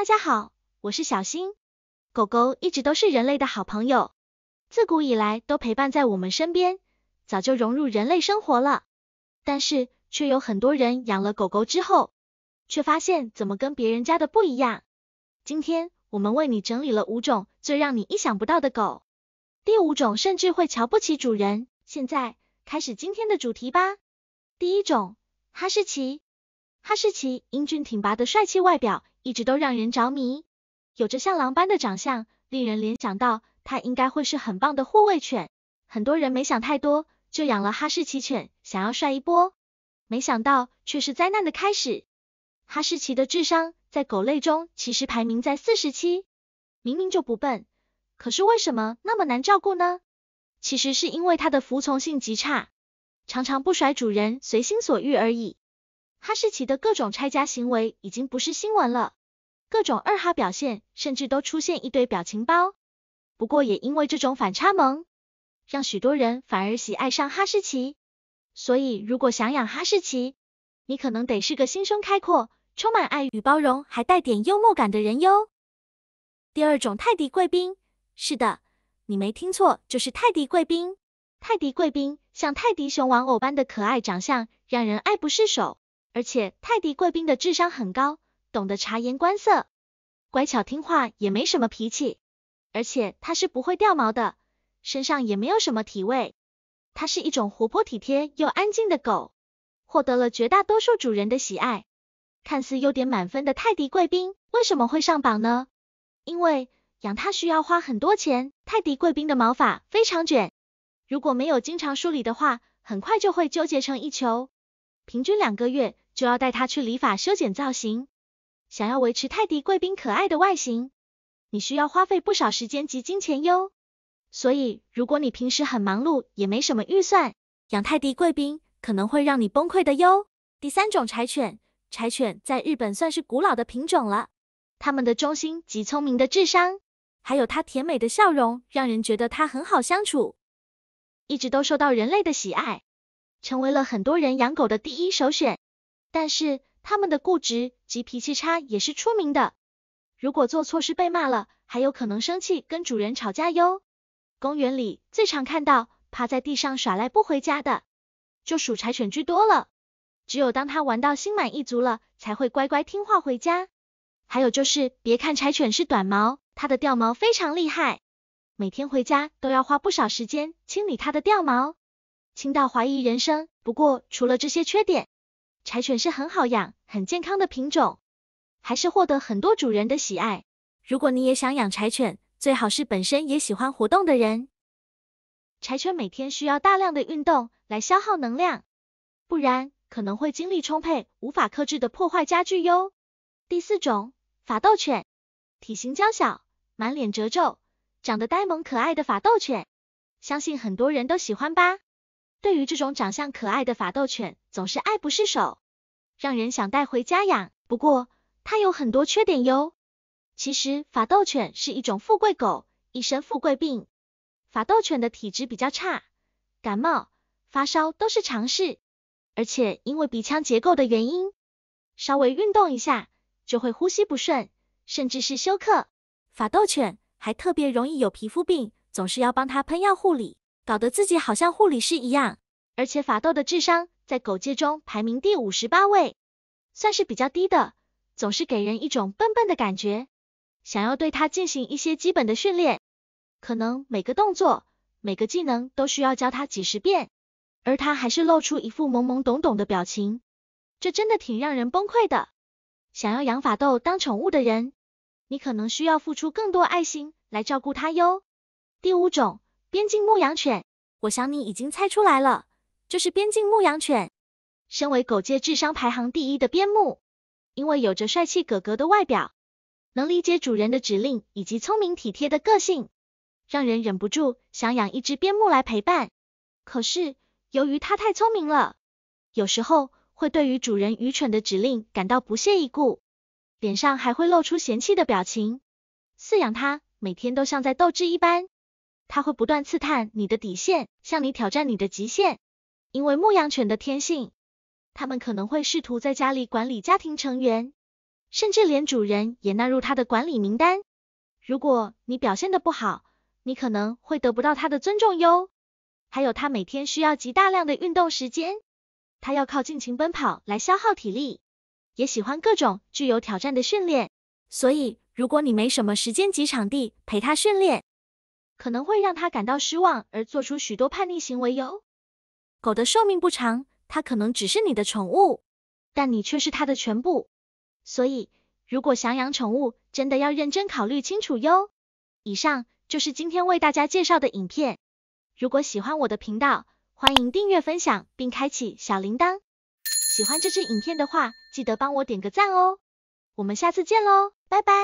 大家好，我是小新。狗狗一直都是人类的好朋友，自古以来都陪伴在我们身边，早就融入人类生活了。但是，却有很多人养了狗狗之后，却发现怎么跟别人家的不一样。今天，我们为你整理了五种最让你意想不到的狗，第五种甚至会瞧不起主人。现在，开始今天的主题吧。第一种，哈士奇。哈士奇英俊挺拔的帅气外表。一直都让人着迷，有着像狼般的长相，令人联想到它应该会是很棒的护卫犬。很多人没想太多，就养了哈士奇犬，想要帅一波，没想到却是灾难的开始。哈士奇的智商在狗类中其实排名在四十七，明明就不笨，可是为什么那么难照顾呢？其实是因为它的服从性极差，常常不甩主人随心所欲而已。哈士奇的各种拆家行为已经不是新闻了，各种二哈表现甚至都出现一堆表情包。不过也因为这种反差萌，让许多人反而喜爱上哈士奇。所以如果想养哈士奇，你可能得是个心胸开阔、充满爱与包容，还带点幽默感的人哟。第二种泰迪贵宾，是的，你没听错，就是泰迪贵宾。泰迪贵宾像泰迪熊玩偶般的可爱长相，让人爱不释手。而且泰迪贵宾的智商很高，懂得察言观色，乖巧听话，也没什么脾气。而且它是不会掉毛的，身上也没有什么体味。它是一种活泼、体贴又安静的狗，获得了绝大多数主人的喜爱。看似优点满分的泰迪贵宾，为什么会上榜呢？因为养它需要花很多钱。泰迪贵宾的毛发非常卷，如果没有经常梳理的话，很快就会纠结成一球。平均两个月。就要带它去理发、修剪、造型，想要维持泰迪贵宾可爱的外形，你需要花费不少时间及金钱哟。所以，如果你平时很忙碌，也没什么预算，养泰迪贵宾可能会让你崩溃的哟。第三种柴犬，柴犬在日本算是古老的品种了，它们的忠心及聪明的智商，还有它甜美的笑容，让人觉得它很好相处，一直都受到人类的喜爱，成为了很多人养狗的第一首选。但是他们的固执及脾气差也是出名的，如果做错事被骂了，还有可能生气跟主人吵架哟。公园里最常看到趴在地上耍赖不回家的，就属柴犬居多了。只有当它玩到心满意足了，才会乖乖听话回家。还有就是别看柴犬是短毛，它的掉毛非常厉害，每天回家都要花不少时间清理它的掉毛，清到怀疑人生。不过除了这些缺点，柴犬是很好养、很健康的品种，还是获得很多主人的喜爱。如果你也想养柴犬，最好是本身也喜欢活动的人。柴犬每天需要大量的运动来消耗能量，不然可能会精力充沛，无法克制的破坏家具哟。第四种，法斗犬，体型娇小，满脸褶皱，长得呆萌可爱的法斗犬，相信很多人都喜欢吧。对于这种长相可爱的法斗犬，总是爱不释手。让人想带回家养，不过它有很多缺点哟。其实法斗犬是一种富贵狗，一身富贵病。法斗犬的体质比较差，感冒、发烧都是常事。而且因为鼻腔结构的原因，稍微运动一下就会呼吸不顺，甚至是休克。法斗犬还特别容易有皮肤病，总是要帮它喷药护理，搞得自己好像护理师一样。而且法斗的智商。在狗界中排名第五十八位，算是比较低的，总是给人一种笨笨的感觉。想要对它进行一些基本的训练，可能每个动作、每个技能都需要教它几十遍，而它还是露出一副懵懵懂懂的表情，这真的挺让人崩溃的。想要养法斗当宠物的人，你可能需要付出更多爱心来照顾它哟。第五种，边境牧羊犬，我想你已经猜出来了。就是边境牧羊犬，身为狗界智商排行第一的边牧，因为有着帅气哥哥的外表，能理解主人的指令以及聪明体贴的个性，让人忍不住想养一只边牧来陪伴。可是由于它太聪明了，有时候会对于主人愚蠢的指令感到不屑一顾，脸上还会露出嫌弃的表情。饲养它每天都像在斗智一般，它会不断刺探你的底线，向你挑战你的极限。因为牧羊犬的天性，它们可能会试图在家里管理家庭成员，甚至连主人也纳入它的管理名单。如果你表现的不好，你可能会得不到它的尊重哟。还有，它每天需要极大量的运动时间，它要靠尽情奔跑来消耗体力，也喜欢各种具有挑战的训练。所以，如果你没什么时间及场地陪它训练，可能会让它感到失望而做出许多叛逆行为哟。狗的寿命不长，它可能只是你的宠物，但你却是它的全部。所以，如果想养宠物，真的要认真考虑清楚哟。以上就是今天为大家介绍的影片。如果喜欢我的频道，欢迎订阅、分享并开启小铃铛。喜欢这支影片的话，记得帮我点个赞哦。我们下次见喽，拜拜。